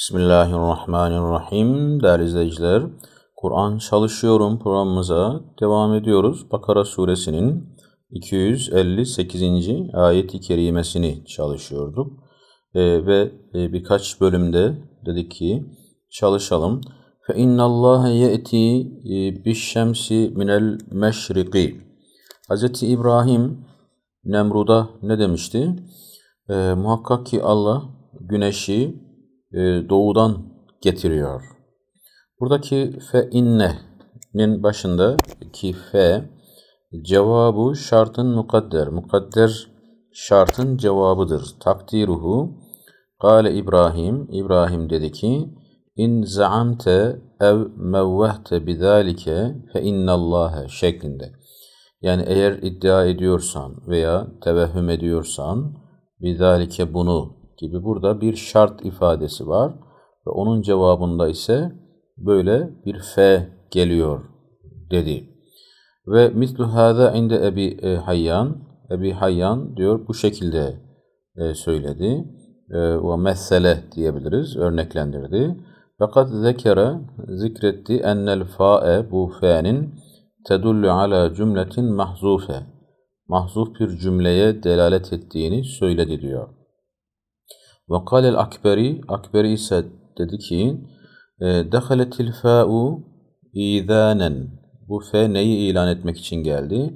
Bismillahirrahmanirrahim. Değerli izleyiciler, Kur'an Çalışıyorum programımıza devam ediyoruz. Bakara suresinin 258. ayet-i kerimesini çalışıyorduk. E, ve e, birkaç bölümde dedik ki çalışalım. Fe innallaha ye'ti e, bişşemsi minel meşriki. Hz. İbrahim Nemrud'a ne demişti? E, muhakkak ki Allah güneşi e, doğudan getiriyor. Buradaki fe inne'nin başında ki fe cevabı şartın mukadder. Mukadder şartın cevabıdır. Takdiruhu Kale İbrahim, İbrahim dedi ki, İn zaamte ev mevvehte bidalike fe innallâhe şeklinde. Yani eğer iddia ediyorsan veya tevehhüm ediyorsan, bidalike bunu gibi burada bir şart ifadesi var ve onun cevabında ise böyle bir fe geliyor dedi. Ve mislu hâzâ inde Ebi e, Hayyan, Ebi Hayyan diyor bu şekilde e, söyledi e, ve mesele diyebiliriz, örneklendirdi. Fakat zekere zikretti ennel fa'e bu fe'nin tedullu ala cümletin mahzufe. Mahzuf bir cümleye delalet ettiğini söyledi diyor. Ve kâlel akberi, akberi ise dedi ki, e, Dehaletil fâ'u idânen. Bu fe neyi ilan etmek için geldi?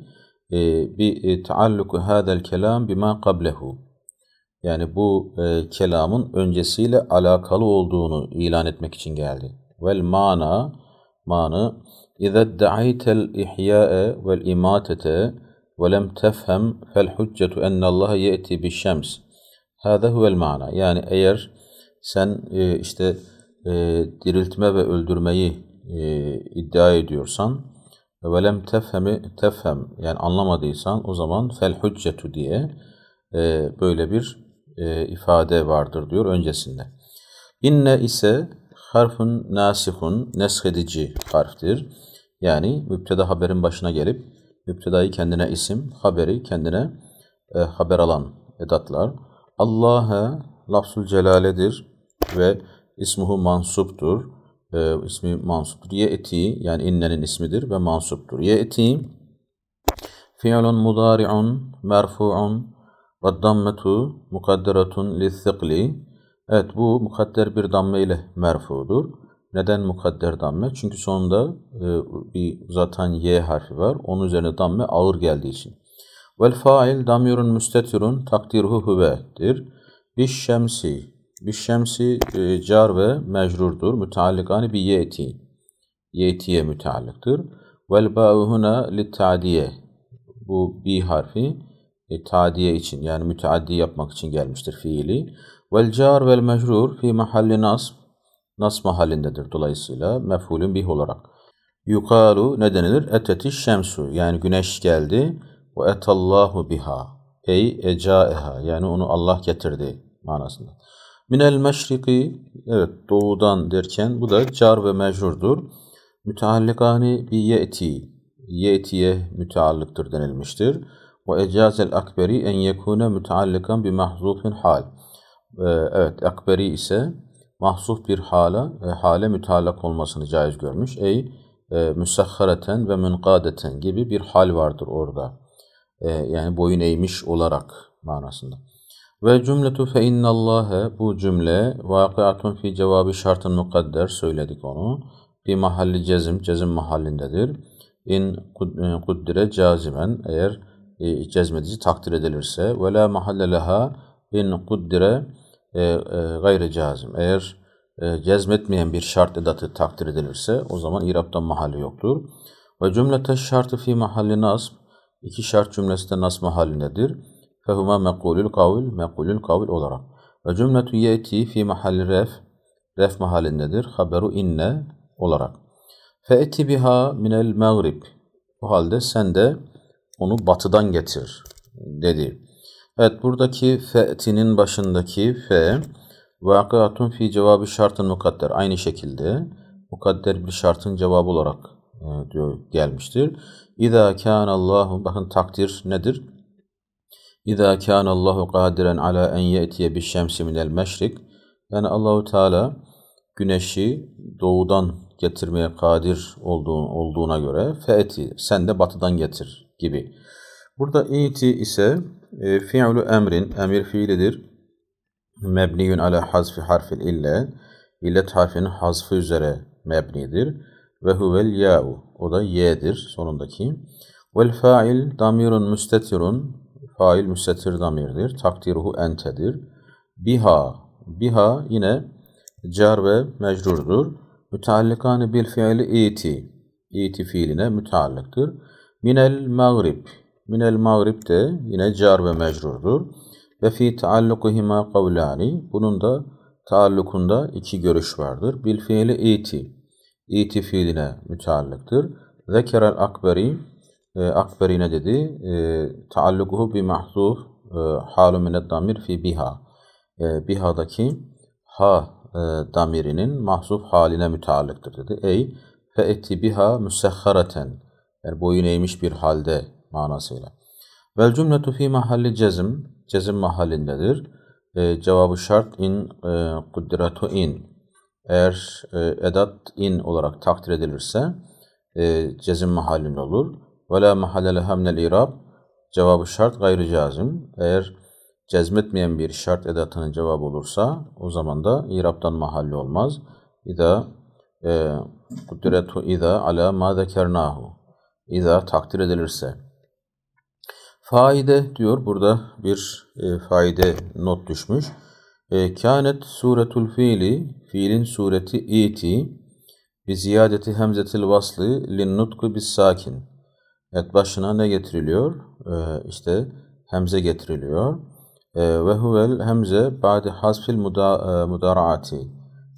E, bi e, taalluku hâdel kelam bima kablehu. Yani bu e, kelamın öncesiyle alakalı olduğunu ilan etmek için geldi. Vel mana, manı, اِذَا ادَّعَيْتَ الْاِحْيَاءَ وَالْاِمَاتَةَ وَلَمْ تَفْهَمْ فَالْحُجَّةُ اَنَّ اللّٰهَ يَأْتِي بِالشَّمْسِ Hâde huvel mana. Yani eğer sen e, işte e, diriltme ve öldürmeyi e, iddia ediyorsan velem tefhemi tefhem yani anlamadıysan o zaman fel hüccetu diye e, böyle bir e, ifade vardır diyor öncesinde. İnne ise harfun nasihun neshedici harftir. Yani müpteda haberin başına gelip müptedayı kendine isim, haberi kendine e, haber alan edatlar. Allah'a lafzul celaledir ve ismuhu mansuptur. E, ismi mansuptur. Ye eti yani innenin ismidir ve mansuptur. Ye eti fiilun mudari'un merfu'un ve dammetu mukadderatun li Evet bu mukadder bir damme ile merfudur. Neden mukadder damme? Çünkü sonunda e, bir zaten y harfi var. Onun üzerine damme ağır geldiği için. Vel fail damirun müstetirun takdirhu huve'dir. Biş şemsi. Biş şemsi e, car ve mecrurdur. Müteallikani bi yeti. Yetiye müteallıktır. Vel ba'u huna li ta'diye. Bu bi harfi e, tadiye için yani müteaddi yapmak için gelmiştir fiili. Vel car vel mecrur fi mahalli nasb. Nasb mahallindedir dolayısıyla mef'ulün bih olarak. Yukalu ne denilir? Eteti şemsu yani güneş geldi. Ve etallahu biha. Ey ecaeha. Yani onu Allah getirdi manasında. Minel meşriki. Evet doğudan derken bu da car ve mecurdur. Müteallikani bi ye'ti. Ye'tiye müteallıktır denilmiştir. Ve ecazel akberi en yekune müteallikan bi mahzufin hal. Ee, evet akberi ise mahzuf bir hala, e, hale mütalak olmasını caiz görmüş. Ey e, ve münkadeten gibi bir hal vardır orada e, yani boyun eğmiş olarak manasında. Ve cümletu fe innallâhe bu cümle vakiatun fi cevabı şartın mukadder söyledik onu. Bir mahalli cezim, cezim mahallindedir. İn e, kuddire cazimen eğer e, cezmedici takdir edilirse ve la mahalle leha in kuddire e, e, gayri cazim. Eğer e, cezmetmeyen bir şart edatı takdir edilirse o zaman iraptan mahalli yoktur. Ve cümlete şartı fi mahalli nasb iki şart cümlesi de nasma halindedir. Fehuma mekulül kavil, mekulül kavil olarak. Ve cümletü yeti fi mahalli ref, ref mahallindedir. Haberu inne olarak. Fe'ti biha minel mağrib. Bu halde sen de onu batıdan getir dedi. Evet buradaki fe'tinin başındaki fe vakıatun fi cevabı şartın mukadder. Aynı şekilde mukadder bir şartın cevabı olarak e, diyor gelmiştir. İza kana Allahu bakın takdir nedir? İza kana Allahu kadiren ala en yetiye bi şemsi minel meşrik. Yani Allahu Teala güneşi doğudan getirmeye kadir olduğun, olduğuna göre fe'eti sen de batıdan getir gibi. Burada iti ise e, fi'lu emrin emir fiilidir. Mebniyun ala hazfi harfil ille illet harfinin hazfı üzere mebnidir ve huvel ya'u. O da ye'dir sonundaki. Vel fa'il damirun müstetirun. Fail müstetir damirdir. Takdiruhu entedir. Biha. Biha yine car ve mecrurdur. Müteallikani bil fiili iti. İti fiiline müteallıktır. Minel mağrib. Minel mağrib de yine car ve mecrurdur. Ve fi taallukuhima kavlani. Bunun da taallukunda iki görüş vardır. Bil fiili iti iti fiiline müteallıktır. Zekerel akberi e, akberi ne dedi? E, Taalluguhu bi mahzuf e, halu minet damir fi biha. E, biha'daki ha e, damirinin mahzuf haline müteallıktır dedi. Ey fe etti biha müsehhareten. Yani boyun eğmiş bir halde manasıyla. Vel cümletu fi mahalli cezim. Cezim mahallindedir. E, cevabı şart in e, kudretu in eğer e, edat in olarak takdir edilirse e, cezim mahallinde olur. Ve la mahallele hamnel irab cevabı şart gayrı cazim. Eğer cezmetmeyen bir şart edatının cevabı olursa o zaman da iraptan mahalli olmaz. İda e, kudretu ida ala ma zekernahu. İda takdir edilirse. Faide diyor burada bir e, faide not düşmüş. E, Kânet suretul fiili, fiilin sureti iti, bi ziyadeti hemzetil vaslı lin nutku bis sakin. Evet başına ne getiriliyor? E, işte hemze getiriliyor. E, ve huvel hemze ba'di hasfil muda, e, mudaraati.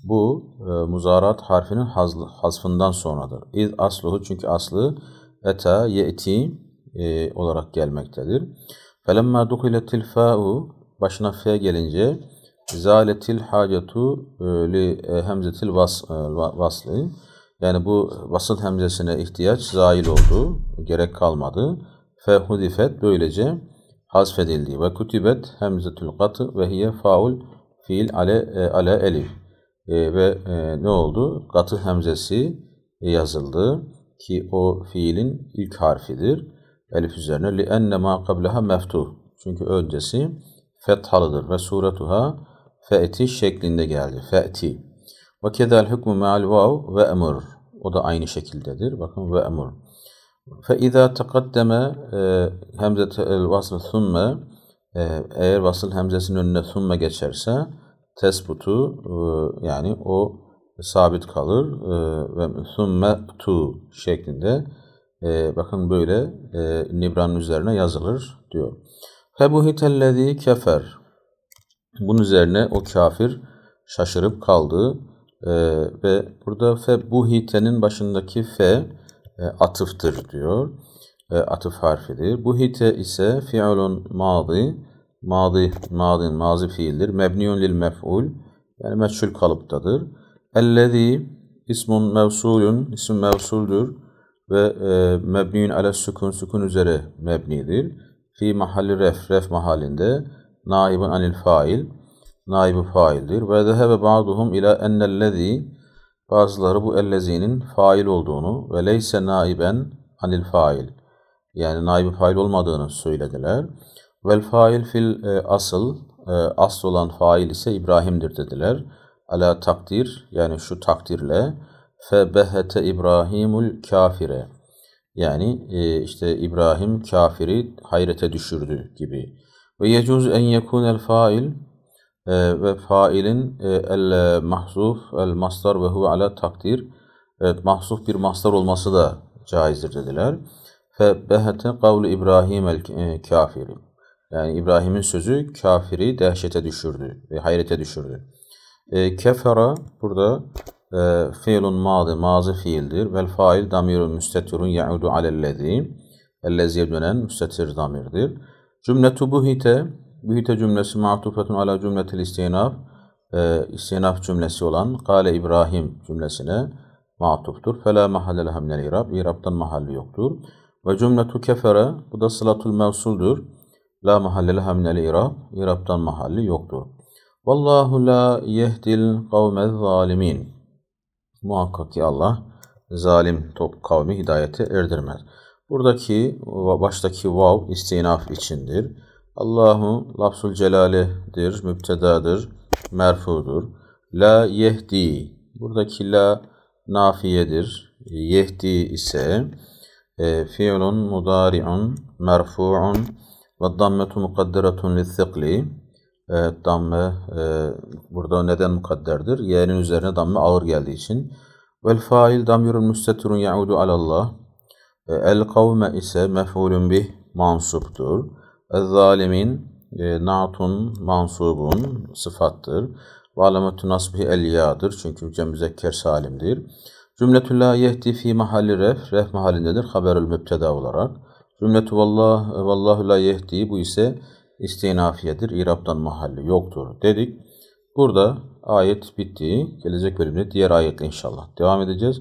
Bu e, muzarat harfinin hazlı, hasfından sonradır. İz asluhu çünkü aslı eta yeti e, olarak gelmektedir. Felemma dukiletil fa'u başına fe gelince zâletil hacetu e, li e, hemzetil e, vasli yani bu vasıl hemzesine ihtiyaç zail oldu, gerek kalmadı. Fehudifet böylece hazfedildi Ve kutibet hemzetül katı ve hiye faul fiil ale, ale elif. E, ve e, ne oldu? Katı hemzesi yazıldı ki o fiilin ilk harfidir. Elif üzerine li enne ma kableha meftuh. Çünkü öncesi fethalıdır ve suretuha fe'ti şeklinde geldi. Fe'ti. Ve kedel hükmü me'al vav ve emur. O da aynı şekildedir. Bakın ve emur. Fe izâ tekaddeme hemzetel vasıl thumme e, eğer vasıl hemzesinin önüne thumme geçerse tesbutu e, yani o sabit kalır e, ve thumme tu şeklinde bakın böyle e, Nibran'ın üzerine yazılır diyor. Febuhitellezî kefer bunun üzerine o kafir şaşırıp kaldı. Ee, ve burada fe bu hitenin başındaki fe e, atıftır diyor. E, atıf harfidir. Bu hite ise fiilun mazi, mazi, mazin, mazi fiildir. Mebniyun lil mef'ul. Yani meçhul kalıptadır. Ellezî ismun mevsulun, isim mevsuldür ve e, mebniyun ale sükun, sükun üzere mebnidir. Fi mahalli ref, ref mahallinde naibun anil fail naibi faildir. Ve zehebe ba'duhum ila ennellezi bazıları bu ellezinin fail olduğunu ve leyse naiben anil fail yani naibi fail olmadığını söylediler. Vel fail fil e, asıl e, asıl olan fail ise İbrahim'dir dediler. Ala takdir yani şu takdirle fe behete İbrahimul kafire yani e, işte İbrahim kafiri hayrete düşürdü gibi. Ve yecuz en el fail e, ve failin e, el e, mahzuf, el mastar ve huve ala takdir. Evet, bir masdar olması da caizdir dediler. Fe behete kavlu İbrahim el kafiri. Yani İbrahim'in sözü kafiri dehşete düşürdü ve hayrete düşürdü. E, kefera burada e, fiilun madı, mazı fiildir. Vel fail damirun müstetirun ya'udu alellezi. Ellezi dönen müstetir damirdir. Cümletu buhite, buhite cümlesi matufetun ala cümletil istinaf, e, ee, istinaf cümlesi olan Kale İbrahim cümlesine matuftur. Fela mahallele hamlel irab, irabtan mahalli yoktur. Ve cümletu kefere, bu da sılatul mevsuldur. La mahallele hamlel irab, irabtan mahalli yoktur. Vallahu la yehdil kavmez zalimin. Muhakkak ki Allah zalim top kavmi hidayete erdirmez. Buradaki baştaki vav istinaf içindir. Allahu lafzul celaledir, müptedadır, merfudur. La yehdi. Buradaki la nafiyedir. Yehdi ise e, fiilun mudari'un merfu'un ve dammetu mukadderatun lithiqli. E, damme e, burada neden mukadderdir? Yerin üzerine damme ağır geldiği için. Vel fail damyurun müstetirun ya'udu alallah. E, el kavme ise mef'ulun bih mansuptur. El zalimin e, natun mansubun sıfattır. Ve alametü nasbihi el yadır. Çünkü cem müzekker salimdir. Cümletü la yehdi fi mahalli ref. Ref mahallindedir. Haberül mübteda olarak. Cümletü vallah, vallahu la yehdi. Bu ise istinafiyedir. İrab'dan mahalli yoktur dedik. Burada ayet bitti. Gelecek bölümde diğer ayetle inşallah devam edeceğiz.